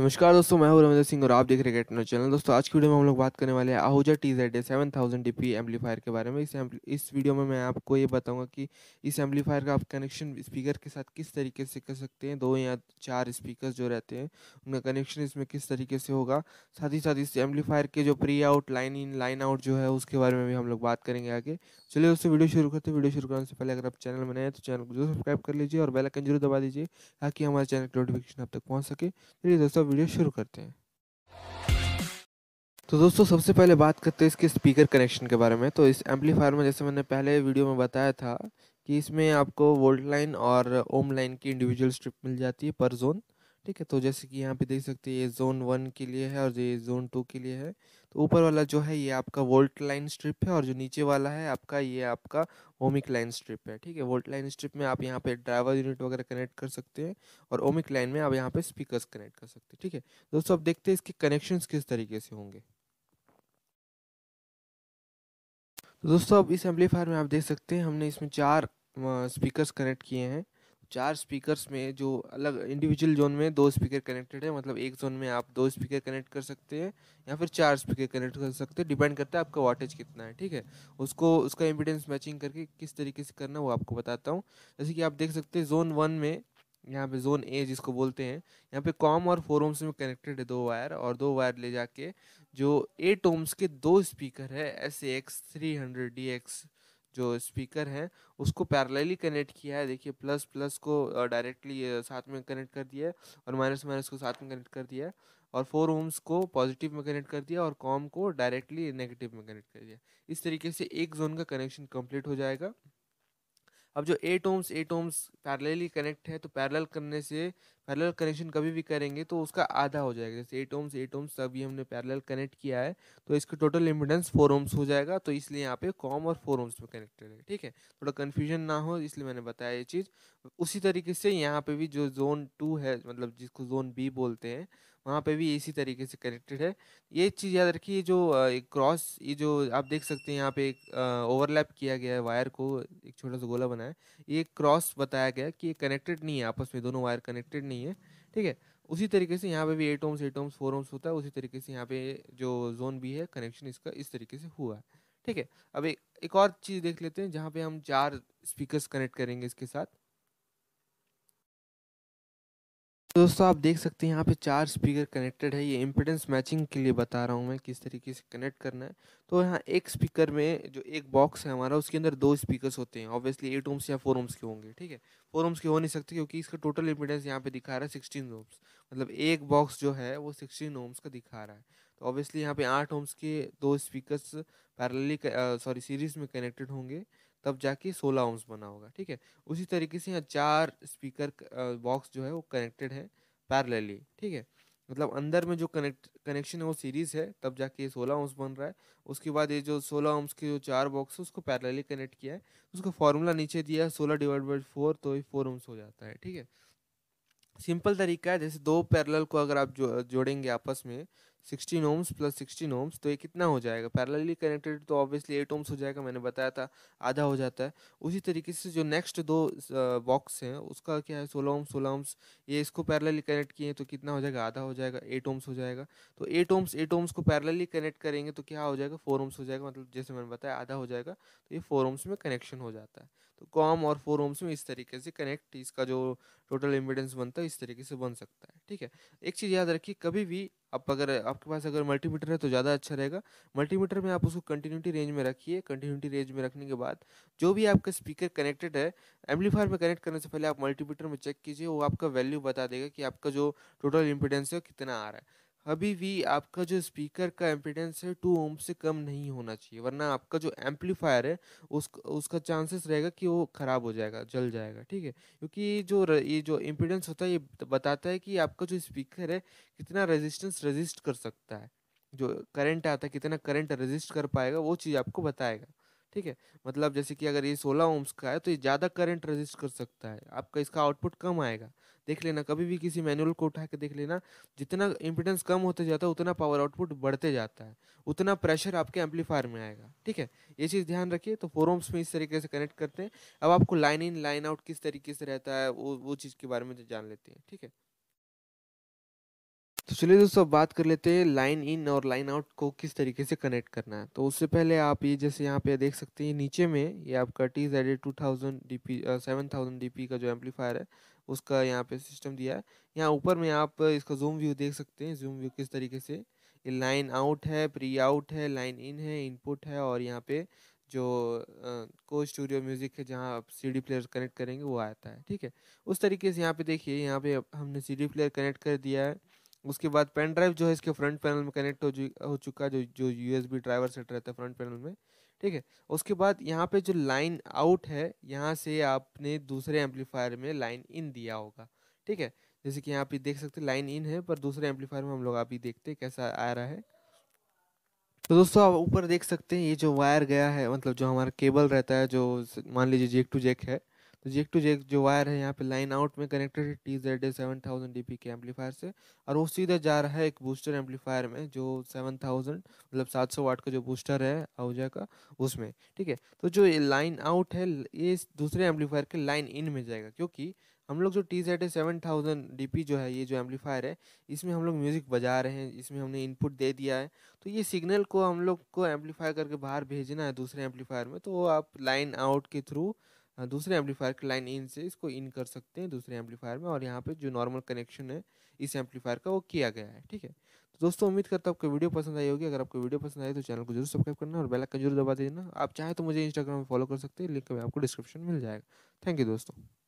नमस्कार दोस्तों मैं हूं रविंद्र सिंह और आप देख रहे हैं चैनल दोस्तों आज की वीडियो में हम लोग बात करने वाले हैं Ahuja T Z seven thousand D P amplifier के बारे में इस इस वीडियो में मैं आपको ये बताऊंगा कि इस एम्पलीफायर का आप कनेक्शन स्पीकर के साथ किस तरीके से कर सकते हैं दो या चार स्पीकर जो रहते हैं उनका कनेक्शन इसमें किस तरीके से होगा साथ ही साथ इस एम्पलीफायर के जो pre out line in line out जो है उसके बारे में भी हम लोग बात करेंगे आगे चलिए दोस्तों वीडियो शुरू करते हैं वीडियो शुरू करने से पहले अगर आप चैनल बनाए तो चैनल को जरूर सब्सक्राइब कर लीजिए और बेल आइकन जरूर दबा दीजिए ताकि हमारे चैनल की नोटिफिकेशन आप तक पहुंच सके चलिए दोस्तों वीडियो शुरू करते हैं तो दोस्तों सबसे पहले बात करते हैं इसके स्पीकर कनेक्शन के बारे में तो इस एम्पलीफायर में जैसे मैंने पहले वीडियो में बताया था कि इसमें आपको वोल्ट लाइन और ओम लाइन की इंडिविजुअल स्ट्रिप मिल जाती है पर जोन ठीक है तो जैसे कि यहाँ पे देख सकते हैं ये जोन वन के लिए है और ये जोन टू के लिए है तो ऊपर वाला जो है ये आपका वोल्ट लाइन स्ट्रिप है और जो नीचे वाला है आपका ये आपका ओमिक लाइन स्ट्रिप है ठीक है वोल्ट लाइन स्ट्रिप में आप यहाँ पे ड्राइवर यूनिट वगैरह कनेक्ट कर सकते हैं और ओमिक लाइन में आप यहाँ पे स्पीकर कनेक्ट कर सकते हैं ठीक है दोस्तों अब देखते हैं इसके कनेक्शन किस तरीके से होंगे तो दोस्तों अब इस एम्पलीफायर में आप देख सकते हैं हमने इसमें चार स्पीकर कनेक्ट किए हैं चार स्पीकर्स में जो अलग इंडिविजुअल जोन में दो स्पीकर कनेक्टेड है मतलब एक जोन में आप दो स्पीकर कनेक्ट कर सकते हैं या फिर चार स्पीकर कनेक्ट कर सकते हैं डिपेंड करता है आपका वाटेज कितना है ठीक है उसको उसका इम्पिडेंस मैचिंग करके किस तरीके से करना वो आपको बताता हूँ जैसे कि आप देख सकते हैं जोन वन में यहाँ पे जोन ए जिसको बोलते हैं यहाँ पे कॉम और फोर ओम्स में कनेक्टेड है दो वायर और दो वायर ले जाके जो एट ओम्स के दो स्पीकर है S X three hundred D X जो स्पीकर है उसको पैरेलली कनेक्ट किया है देखिए प्लस प्लस को डायरेक्टली साथ में कनेक्ट कर दिया है और माइनस माइनस को साथ में कनेक्ट कर दिया है और फोर ओम्स को पॉजिटिव में कनेक्ट कर दिया और कॉम को डायरेक्टली नेगेटिव में कनेक्ट कर दिया इस तरीके से एक जोन का कनेक्शन कंप्लीट हो जाएगा अब जो eight ohms eight ohms parallelly connect है तो पैरेलल करने से पैरेलल कनेक्शन कभी भी करेंगे तो उसका आधा हो जाएगा जैसे एट ओम्स एट ओम्स अभी हमने पैरेलल कनेक्ट किया है तो इसका टोटल इम्पिडेंस फोर ओम्स हो जाएगा तो इसलिए यहाँ पे कॉम और फोर ओम्स में कनेक्टेड है ठीक है थोड़ा कन्फ्यूजन ना हो इसलिए मैंने बताया ये चीज़ उसी तरीके से यहाँ पे भी जो जोन टू है मतलब जिसको जोन बी बोलते हैं वहाँ पे भी इसी तरीके से कनेक्टेड है ये चीज़ याद रखिए जो क्रॉस ये जो आप देख सकते हैं यहाँ पे एक ओवरलैप किया गया है वायर को एक छोटा सा गोला बनाया ये क्रॉस बताया गया कि ये कनेक्टेड नहीं है आपस में दोनों वायर कनेक्टेड नहीं है ठीक है उसी तरीके से यहाँ पे भी eight ohms eight ohms four ohms होता है उसी तरीके से यहाँ पे जो जोन भी है कनेक्शन इसका इस तरीके से हुआ है ठीक है अब एक, एक और चीज़ देख लेते हैं जहाँ पे हम चार स्पीकर्स कनेक्ट करेंगे इसके साथ दोस्तों आप देख सकते हैं यहाँ पे चार स्पीकर कनेक्टेड है ये इम्पिडेंस मैचिंग के लिए बता रहा हूँ मैं किस तरीके से कनेक्ट करना है तो यहाँ एक स्पीकर में जो एक बॉक्स है हमारा उसके अंदर दो स्पीकर्स होते हैं ऑब्वियसली एट ओम्स या फोर ओम्स के होंगे ठीक है फोर ओम्स के हो नहीं सकते क्योंकि इसका टोटल इम्पिडेंस यहाँ पे दिखा रहा है सिक्सटीन ओम्स मतलब एक बॉक्स जो है वो सिक्सटीन ओम्स का दिखा रहा है तो ऑब्वियसली यहाँ पे आठ ओम्स के दो स्पीकर्स पैरली सॉरी सीरीज में कनेक्टेड होंगे तब जाके सोलह ओम्स बना होगा ठीक है उसी तरीके से यहाँ चार स्पीकर बॉक्स जो है वो कनेक्टेड है पैरेलली ठीक है मतलब अंदर में जो कनेक्ट कनेक्शन है वो सीरीज है तब जाके ये सोलह ओम्स बन रहा है उसके बाद ये जो सोलह ओम्स के जो चार बॉक्स है उसको पैरेलली कनेक्ट किया है उसका फार्मूला नीचे दिया है सोलह डिवाइड बाई फोर तो ये फोर ओम्स हो जाता है ठीक है सिंपल तरीका है जैसे दो पैरेलल को अगर आप जो जोड़ेंगे आपस में sixteen ohms plus sixteen ohms तो ये कितना हो जाएगा पैरेलली कनेक्टेड तो ऑब्वियसली एट ओम्स हो जाएगा मैंने बताया था आधा हो जाता है उसी तरीके से जो नेक्स्ट दो बॉक्स हैं उसका क्या है सोलह ओम्स सोलह ओम्स ये इसको पैरेलली कनेक्ट किए तो कितना हो जाएगा आधा हो जाएगा एट ओम्स हो जाएगा तो एट ओम्स एट ओम्स को पैरेलली कनेक्ट करेंगे तो क्या हो जाएगा फोर ओम्स हो जाएगा मतलब जैसे मैंने बताया आधा हो जाएगा तो ये फोर ओम्स में कनेक्शन हो जाता है तो कॉम और फोर ओम्स में इस तरीके से कनेक्ट इसका जो टोटल इम्पिडेंस बनता है इस तरीके से बन सकता है ठीक है एक चीज़ याद रखिए कभी भी आप अगर आपके पास अगर मल्टीमीटर है तो ज़्यादा अच्छा रहेगा मल्टीमीटर में आप उसको कंटिन्यूटी रेंज में रखिए कंटिन्यूटी रेंज में रखने के बाद जो भी आपका स्पीकर कनेक्टेड है एम्पलीफायर में कनेक्ट करने से पहले आप मल्टीमीटर में चेक कीजिए वो आपका वैल्यू बता देगा कि आपका जो टोटल इम्पिडेंस है कितना आ रहा है अभी भी आपका जो स्पीकर का एम्पिडेंस है टू ओम से कम नहीं होना चाहिए वरना आपका जो एम्पलीफायर है उस उसका चांसेस रहेगा कि वो ख़राब हो जाएगा जल जाएगा ठीक है क्योंकि जो ये जो एम्पिडेंस होता है ये बताता है कि आपका जो स्पीकर है कितना रेजिस्टेंस रजिस्ट कर सकता है जो करंट आता है कितना करंट रजिस्ट कर पाएगा वो चीज़ आपको बताएगा ठीक है मतलब जैसे कि अगर ये 16 ओम्स का है तो ये ज़्यादा करंट रजिस्ट कर सकता है आपका इसका आउटपुट कम आएगा देख लेना कभी भी किसी मैनुअल को उठा के देख लेना जितना इम्पिटेंस कम होते जाता है उतना पावर आउटपुट बढ़ते जाता है उतना प्रेशर आपके एम्पलीफायर में आएगा ठीक है ये चीज़ ध्यान रखिए तो फोर ओम्स में इस तरीके से कनेक्ट करते हैं अब आपको लाइन इन लाइन आउट किस तरीके से रहता है वो वो चीज़ के बारे में तो जान लेते हैं ठीक है तो चलिए दोस्तों अब बात कर लेते हैं लाइन इन और लाइन आउट को किस तरीके से कनेक्ट करना है तो उससे पहले आप ये जैसे यहाँ पे देख सकते हैं नीचे में ये आपका T Z two thousand D P seven thousand D P का जो एम्पलीफायर है उसका यहाँ पे सिस्टम दिया है यहाँ ऊपर में आप इसका जूम व्यू देख सकते हैं जूम व्यू किस तरीके से ये लाइन आउट है प्री आउट है लाइन इन है इनपुट है और यहाँ पे जो को स्टूडियो म्यूज़िक है जहाँ आप सी डी प्लेयर कनेक्ट करेंगे वो आता है ठीक है उस तरीके से यहाँ पे देखिए यहाँ पे हमने सी डी प्लेयर कनेक्ट कर दिया है उसके बाद पेन ड्राइव जो है इसके फ्रंट पैनल में कनेक्ट हो हो चुका जो जो बी ड्राइवर सेट रहता है फ्रंट पैनल में ठीक है उसके बाद यहाँ पे जो लाइन आउट है यहाँ से आपने दूसरे एम्पलीफायर में लाइन इन दिया होगा ठीक है जैसे कि यहाँ पे देख सकते हैं लाइन इन है पर दूसरे एम्पलीफायर में हम लोग अभी देखते हैं कैसा आ रहा है तो दोस्तों आप ऊपर देख सकते हैं ये जो वायर गया है मतलब जो हमारा केबल रहता है जो मान लीजिए जेक टू जेक है तो जेक टू जेक जो वायर है यहाँ पे लाइन आउट में कनेक्टेड है T Z seven thousand D P के एम्पलीफायर से और वो सीधा जा रहा है एक बूस्टर एम्पलीफायर में जो सेवन थाउजेंड मतलब सात सौ वाट का जो बूस्टर है आहूजा का उसमें ठीक है तो जो ये लाइन आउट है ये दूसरे एम्पलीफायर के लाइन इन में जाएगा क्योंकि हम लोग जो T Z seven thousand D P जो है ये जो एम्पलीफायर है इसमें हम लोग म्यूज़िक बजा रहे हैं इसमें हमने इनपुट दे दिया है तो ये सिग्नल को हम लोग को एम्पलीफाई करके बाहर भेजना है दूसरे एम्पलीफायर में तो वो आप लाइन आउट के थ्रू हाँ, दूसरे एम्पलीफायर की लाइन इन से इसको इन कर सकते हैं दूसरे एम्पलीफायर में और यहाँ पे जो नॉर्मल कनेक्शन है इस एम्पलीफायर का वो किया गया है ठीक है तो दोस्तों उम्मीद करता हूँ आपको वीडियो पसंद आई होगी अगर आपको वीडियो पसंद आए तो चैनल को जरूर सब्सक्राइब करना और बेलाइकन जरूर दबा देना आप चाहें तो मुझे इंस्टाग्राम में फॉलो कर सकते हैं लिंक में आपको डिस्क्रिप्शन मिल जाएगा थैंक यू दोस्तों